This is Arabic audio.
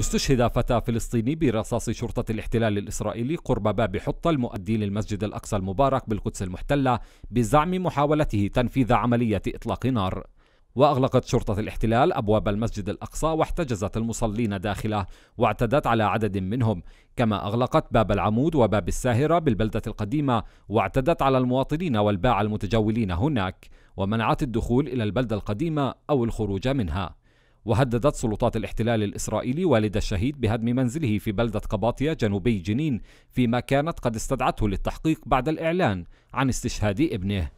استشهد فتى فلسطيني برصاص شرطة الاحتلال الإسرائيلي قرب باب حطة المؤدي للمسجد الأقصى المبارك بالقدس المحتلة بزعم محاولته تنفيذ عملية إطلاق نار وأغلقت شرطة الاحتلال أبواب المسجد الأقصى واحتجزت المصلين داخله واعتدت على عدد منهم كما أغلقت باب العمود وباب الساهرة بالبلدة القديمة واعتدت على المواطنين والباعة المتجولين هناك ومنعت الدخول إلى البلدة القديمة أو الخروج منها وهددت سلطات الاحتلال الإسرائيلي والد الشهيد بهدم منزله في بلدة قباطية جنوبي جنين فيما كانت قد استدعته للتحقيق بعد الإعلان عن استشهاد ابنه